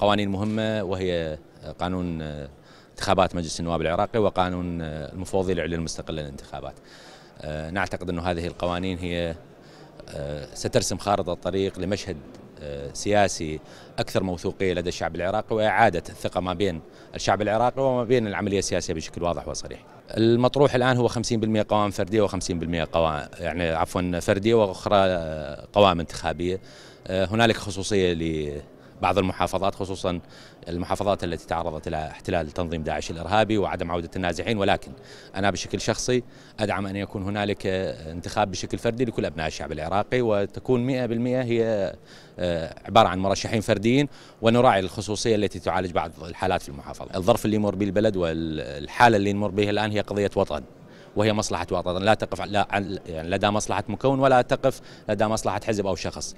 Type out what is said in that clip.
قوانين مهمة وهي قانون آه، انتخابات مجلس النواب العراقي وقانون آه، المفوضية العليا المستقلة للانتخابات آه، نعتقد أن هذه القوانين هي سترسم خارطة الطريق لمشهد سياسي أكثر موثوقية لدى الشعب العراقي وإعادة الثقة ما بين الشعب العراقي وما بين العملية السياسية بشكل واضح وصريح المطروح الآن هو 50% قوائم فردية و50% قوام يعني عفوا فردية وأخرى قوائم انتخابية هنالك خصوصية بعض المحافظات خصوصا المحافظات التي تعرضت الى احتلال تنظيم داعش الارهابي وعدم عوده النازحين ولكن انا بشكل شخصي ادعم ان يكون هنالك انتخاب بشكل فردي لكل ابناء الشعب العراقي وتكون 100% هي آه، عباره عن مرشحين فرديين ونراعي الخصوصيه التي تعالج بعض الحالات في المحافظه، الظرف اللي يمر به البلد والحاله اللي نمر بها الان هي قضيه وطن. وهي مصلحة وطن لا تقف لا يعني لدى مصلحة مكون ولا تقف لدى مصلحة حزب أو شخص